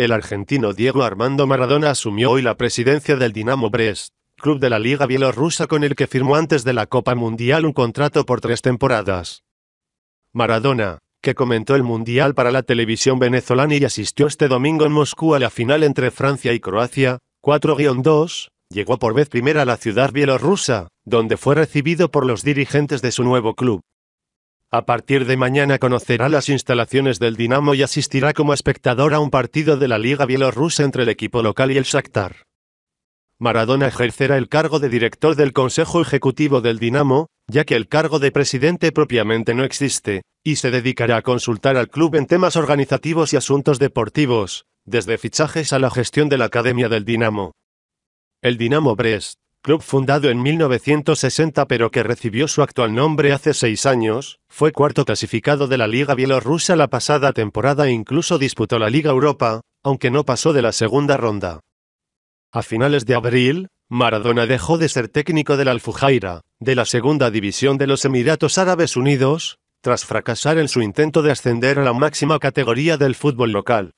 El argentino Diego Armando Maradona asumió hoy la presidencia del Dinamo Brest, club de la Liga Bielorrusa con el que firmó antes de la Copa Mundial un contrato por tres temporadas. Maradona, que comentó el Mundial para la televisión venezolana y asistió este domingo en Moscú a la final entre Francia y Croacia, 4-2, llegó por vez primera a la ciudad bielorrusa, donde fue recibido por los dirigentes de su nuevo club. A partir de mañana conocerá las instalaciones del Dinamo y asistirá como espectador a un partido de la Liga Bielorrusa entre el equipo local y el Shakhtar. Maradona ejercerá el cargo de director del Consejo Ejecutivo del Dinamo, ya que el cargo de presidente propiamente no existe, y se dedicará a consultar al club en temas organizativos y asuntos deportivos, desde fichajes a la gestión de la Academia del Dinamo. El Dinamo Brest club fundado en 1960 pero que recibió su actual nombre hace seis años, fue cuarto clasificado de la Liga Bielorrusa la pasada temporada e incluso disputó la Liga Europa, aunque no pasó de la segunda ronda. A finales de abril, Maradona dejó de ser técnico del Alfujaira, de la segunda división de los Emiratos Árabes Unidos, tras fracasar en su intento de ascender a la máxima categoría del fútbol local.